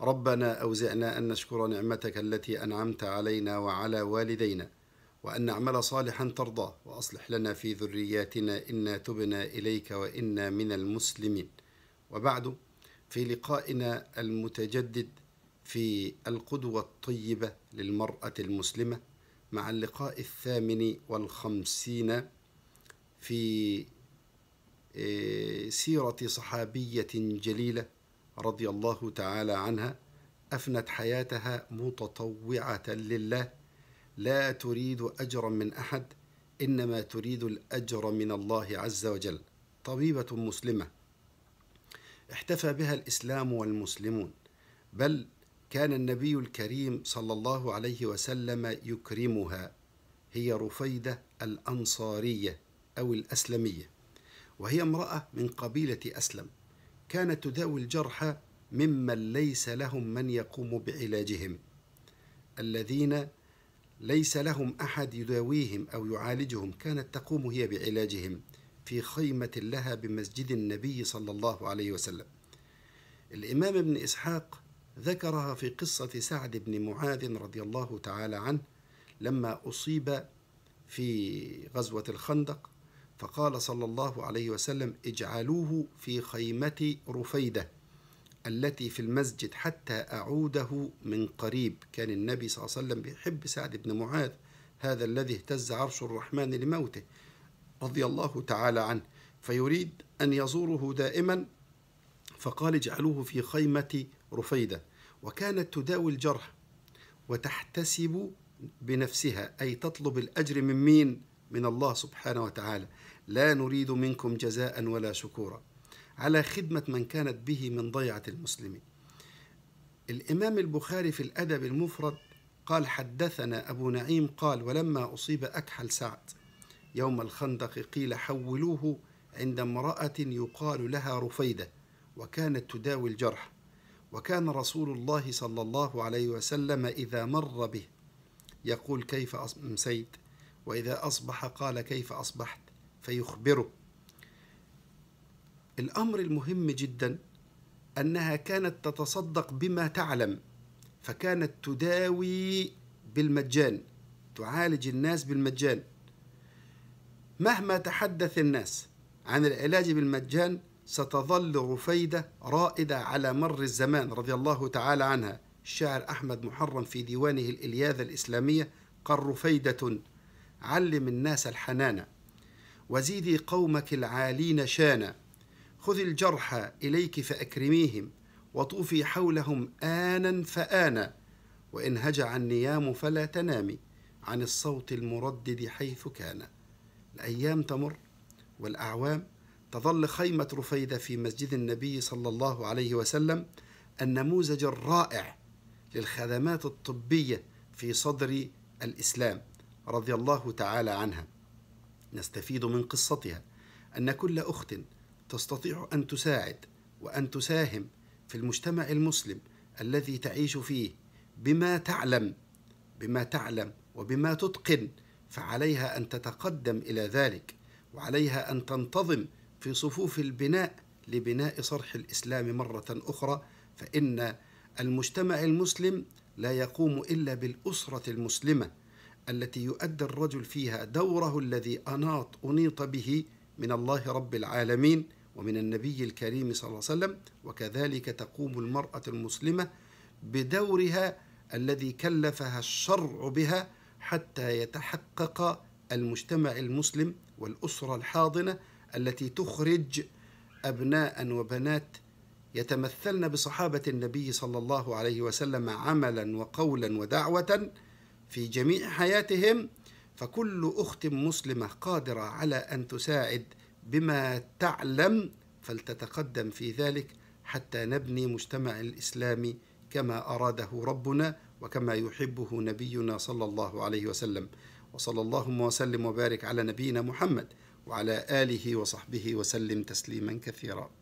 ربنا أوزعنا أن نشكر نعمتك التي أنعمت علينا وعلى والدينا وأن نعمل صالحا ترضاه وأصلح لنا في ذرياتنا إنا تبنا إليك وإنا من المسلمين وبعد في لقائنا المتجدد في القدوة الطيبة للمرأة المسلمة مع اللقاء الثامن والخمسين في إيه، سيرة صحابية جليلة رضي الله تعالى عنها افنت حياتها متطوعه لله لا تريد اجرا من احد انما تريد الاجر من الله عز وجل طبيبه مسلمه احتفى بها الاسلام والمسلمون بل كان النبي الكريم صلى الله عليه وسلم يكرمها هي رفيده الانصاريه او الاسلميه وهي امراه من قبيله اسلم كانت تداوي الجرحى ممن ليس لهم من يقوم بعلاجهم الذين ليس لهم احد يداويهم او يعالجهم كانت تقوم هي بعلاجهم في خيمه لها بمسجد النبي صلى الله عليه وسلم الامام ابن اسحاق ذكرها في قصه سعد بن معاذ رضي الله تعالى عنه لما اصيب في غزوه الخندق فقال صلى الله عليه وسلم اجعلوه في خيمة رفيدة التي في المسجد حتى أعوده من قريب كان النبي صلى الله عليه وسلم بيحب سعد بن معاذ هذا الذي اهتز عرش الرحمن لموته رضي الله تعالى عنه فيريد أن يزوره دائما فقال اجعلوه في خيمة رفيدة وكانت تداوي الجرح وتحتسب بنفسها أي تطلب الأجر من مين؟ من الله سبحانه وتعالى لا نريد منكم جزاء ولا شكورا على خدمة من كانت به من ضيعة المسلمين الإمام البخاري في الأدب المفرد قال حدثنا أبو نعيم قال ولما أصيب أكحل سعد يوم الخندق قيل حولوه عند امرأة يقال لها رفيدة وكانت تداوي الجرح وكان رسول الله صلى الله عليه وسلم إذا مر به يقول كيف أمسيت وإذا أصبح قال كيف أصبحت فيخبره الأمر المهم جدا أنها كانت تتصدق بما تعلم فكانت تداوي بالمجان تعالج الناس بالمجان مهما تحدث الناس عن العلاج بالمجان ستظل رفيدة رائدة على مر الزمان رضي الله تعالى عنها الشاعر أحمد محرم في ديوانه الإلياذة الإسلامية قال رفيدة علم الناس الحنان وزيدي قومك العالين شانا خذ الجرحى إليك فأكرميهم وطوفي حولهم آنا فآنا وإن هجع النيام فلا تنامي عن الصوت المردد حيث كان الأيام تمر والأعوام تظل خيمة رفيدة في مسجد النبي صلى الله عليه وسلم النموذج الرائع للخدمات الطبية في صدر الإسلام رضي الله تعالى عنها نستفيد من قصتها ان كل اخت تستطيع ان تساعد وان تساهم في المجتمع المسلم الذي تعيش فيه بما تعلم بما تعلم وبما تتقن فعليها ان تتقدم الى ذلك وعليها ان تنتظم في صفوف البناء لبناء صرح الاسلام مره اخرى فان المجتمع المسلم لا يقوم الا بالاسره المسلمه التي يؤدي الرجل فيها دوره الذي أناط أنيط به من الله رب العالمين ومن النبي الكريم صلى الله عليه وسلم وكذلك تقوم المرأة المسلمة بدورها الذي كلفها الشرع بها حتى يتحقق المجتمع المسلم والأسرة الحاضنة التي تخرج أبناء وبنات يتمثلن بصحابة النبي صلى الله عليه وسلم عملا وقولا ودعوة في جميع حياتهم فكل اخت مسلمه قادره على ان تساعد بما تعلم فلتتقدم في ذلك حتى نبني مجتمع الاسلام كما اراده ربنا وكما يحبه نبينا صلى الله عليه وسلم وصلى اللهم وسلم وبارك على نبينا محمد وعلى اله وصحبه وسلم تسليما كثيرا